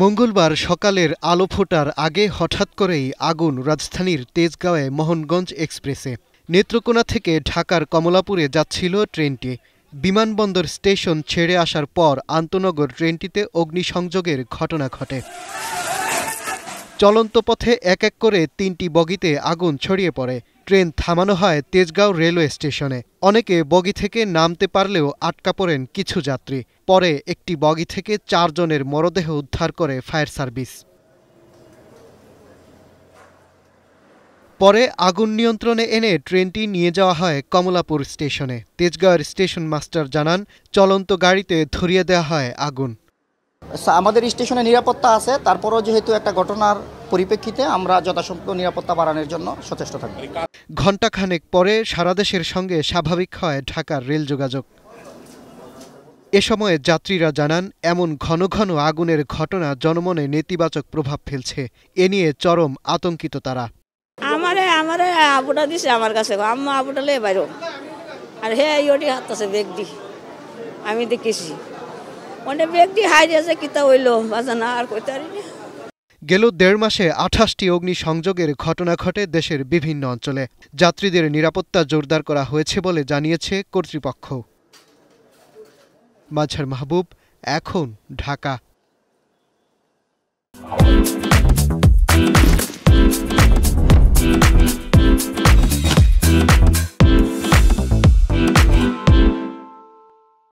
মঙ্গলবার সকালের আলো ফোটার আগে হঠাৎ করেই আগুন রাজধানীর তেজগাঁওয়ে মোহনগঞ্জ এক্সপ্রেসে নেত্রকোনা থেকে ঢাকার কমলাপুরে যাচ্ছিল ট্রেনটি বিমানবন্দর স্টেশন ছেড়ে আসার পর আন্তনগর ট্রেনটিতে অগ্নিসংযোগের ঘটনা ঘটে চলন্ত পথে এক এক করে তিনটি বগিতে আগুন ছড়িয়ে পড়ে ট্রেন থামানো হয় তেজগাঁও রেলওয়ে স্টেশনে অনেকে বগি থেকে নামতে পারলেও আটকা পড়েন কিছু যাত্রী পরে একটি বগি থেকে চারজনের মরদেহ উদ্ধার করে ফায়ার সার্ভিস পরে আগুন নিয়ন্ত্রণে এনে ট্রেনটি নিয়ে যাওয়া হয় কমলাপুর স্টেশনে তেজগাঁওয়ের স্টেশন মাস্টার জানান চলন্ত গাড়িতে ধরিয়ে দেওয়া হয় আগুন আমাদের স্টেশনে নিরাপত্তা আছে তারপরও যেহেতু একটা ঘটনার পরিপ্রেক্ষিতে আমরা যথাসম্ভব নিরাপত্তা বাড়ানোর জন্য সচেষ্ট থাকব ঘণ্টাখানেক পরে সারা দেশের সঙ্গে স্বাভাবিক হয় ঢাকার রেল যোগাযোগ এ সময়ে যাত্রীরা জানান এমন ঘন ঘন আগুনের ঘটনা জনমনে নেতিবাচক প্রভাব ফেলছে এ নিয়ে চরম আতঙ্কিত তারা আমারে আমারে আবুটা দিছে আমার কাছে আম্মা আবুটা লে বাইর আর হে ইটি হাত আছে বেগডি আমি দেখেছি অনেক ব্যক্তি হাই দিয়েছে কিতা হইলো বাজানা আর কইতারি না গেল দেড় মাসে আঠাশটি অগ্নি সংযোগের ঘটনা ঘটে দেশের বিভিন্ন অঞ্চলে যাত্রীদের নিরাপত্তা জোরদার করা হয়েছে বলে জানিয়েছে কর্তৃপক্ষ মাঝার মাহবুব এখন ঢাকা